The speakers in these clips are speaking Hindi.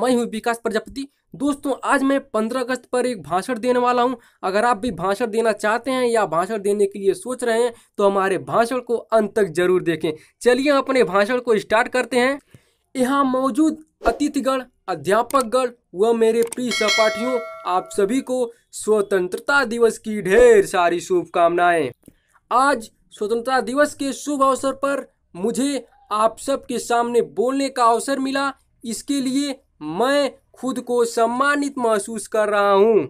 मैं हूँ विकास प्रजापति दोस्तों आज मैं 15 अगस्त पर एक भाषण देने वाला हूँ अगर आप भी भाषण देना चाहते हैं या भाषण देने के लिए सोच रहे हैं तो हमारे भाषण को अंत तक जरूर देखें चलिए अपने भाषण को स्टार्ट करते हैं यहाँ मौजूद अतिथिगण अध्यापकगण व मेरे प्रिय सहपाठियों आप सभी को स्वतंत्रता दिवस की ढेर सारी शुभकामनाएं आज स्वतंत्रता दिवस के शुभ अवसर पर मुझे आप सबके सामने बोलने का अवसर मिला इसके लिए मैं खुद को सम्मानित महसूस कर रहा हूँ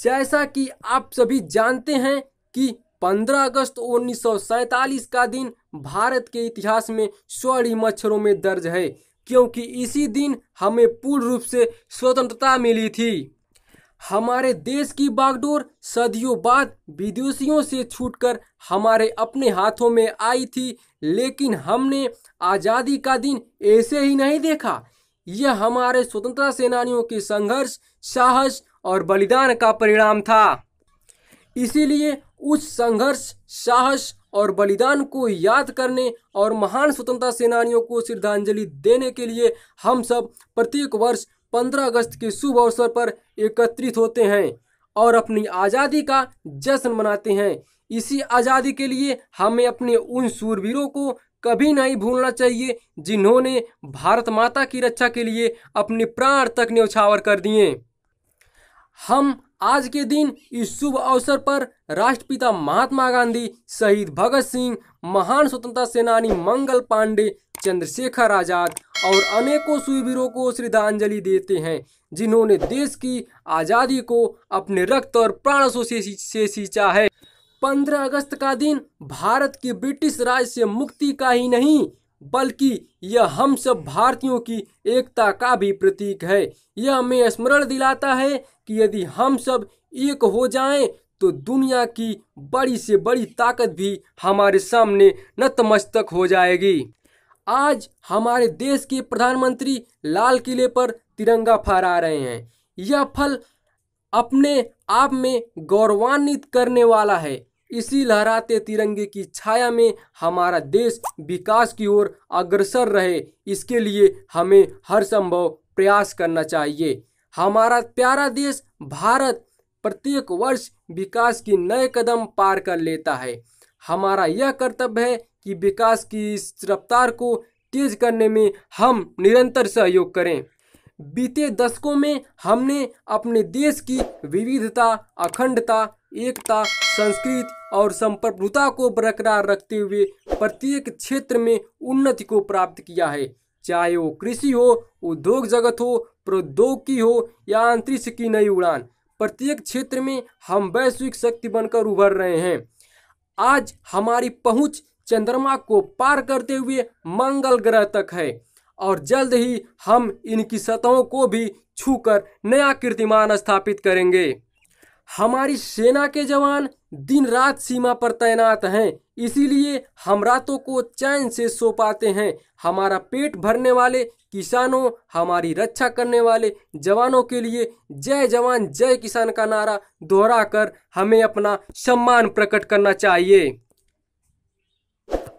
जैसा कि आप सभी जानते हैं कि 15 अगस्त उन्नीस का दिन भारत के इतिहास में स्वर्णिम मच्छरों में दर्ज है क्योंकि इसी दिन हमें पूर्ण रूप से स्वतंत्रता मिली थी हमारे देश की बागडोर सदियों बाद विदेशियों से छूटकर हमारे अपने हाथों में आई थी लेकिन हमने आज़ादी का दिन ऐसे ही नहीं देखा यह हमारे स्वतंत्रता सेनानियों के संघर्ष साहस और बलिदान का परिणाम था इसीलिए उस संघर्ष साहस और बलिदान को याद करने और महान स्वतंत्रता सेनानियों को श्रद्धांजलि देने के लिए हम सब प्रत्येक वर्ष 15 अगस्त के शुभ अवसर पर एकत्रित होते हैं और अपनी आज़ादी का जश्न मनाते हैं इसी आज़ादी के लिए हमें अपने उन सूरवीरों को कभी नहीं भूलना चाहिए जिन्होंने भारत माता की रक्षा के लिए अपने प्राण तक न्यौछावर कर दिए हम आज के दिन इस शुभ अवसर पर राष्ट्रपिता महात्मा गांधी शहीद भगत सिंह महान स्वतंत्रता सेनानी मंगल पांडे चंद्रशेखर आजाद और अनेकों सुवीरों को श्रद्धांजलि देते हैं जिन्होंने देश की आज़ादी को अपने रक्त और प्राणों से सींचा है 15 अगस्त का दिन भारत की ब्रिटिश राज से मुक्ति का ही नहीं बल्कि यह हम सब भारतीयों की एकता का भी प्रतीक है यह हमें स्मरण दिलाता है कि यदि हम सब एक हो जाएं तो दुनिया की बड़ी से बड़ी ताकत भी हमारे सामने नतमस्तक हो जाएगी आज हमारे देश के प्रधानमंत्री लाल किले पर तिरंगा फहरा रहे हैं यह फल अपने आप में गौरवान्वित करने वाला है इसी लहराते तिरंगे की छाया में हमारा देश विकास की ओर अग्रसर रहे इसके लिए हमें हर संभव प्रयास करना चाहिए हमारा प्यारा देश भारत प्रत्येक वर्ष विकास की नए कदम पार कर लेता है हमारा यह कर्तव्य है कि विकास की इस रफ्तार को तेज करने में हम निरंतर सहयोग करें बीते दशकों में हमने अपने देश की विविधता अखंडता एकता संस्कृति और संप्रभुता को बरकरार रखते हुए प्रत्येक क्षेत्र में उन्नति को प्राप्त किया है चाहे वो कृषि हो उद्योग जगत हो प्रौद्योगिकी हो या अंतरिक्ष की नई उड़ान प्रत्येक क्षेत्र में हम वैश्विक शक्ति बनकर उभर रहे हैं आज हमारी पहुंच चंद्रमा को पार करते हुए मंगल ग्रह तक है और जल्द ही हम इनकी सतहों को भी छूकर नया कीर्तिमान स्थापित करेंगे हमारी सेना के जवान दिन रात सीमा पर तैनात हैं इसीलिए हम रातों को चैन से सो पाते हैं हमारा पेट भरने वाले किसानों हमारी रक्षा करने वाले जवानों के लिए जय जवान जय किसान का नारा दोहराकर हमें अपना सम्मान प्रकट करना चाहिए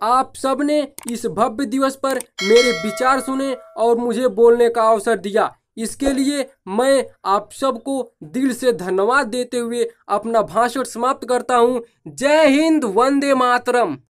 आप सब ने इस भव्य दिवस पर मेरे विचार सुने और मुझे बोलने का अवसर दिया इसके लिए मैं आप सबको दिल से धन्यवाद देते हुए अपना भाषण समाप्त करता हूँ जय हिंद वंदे मातरम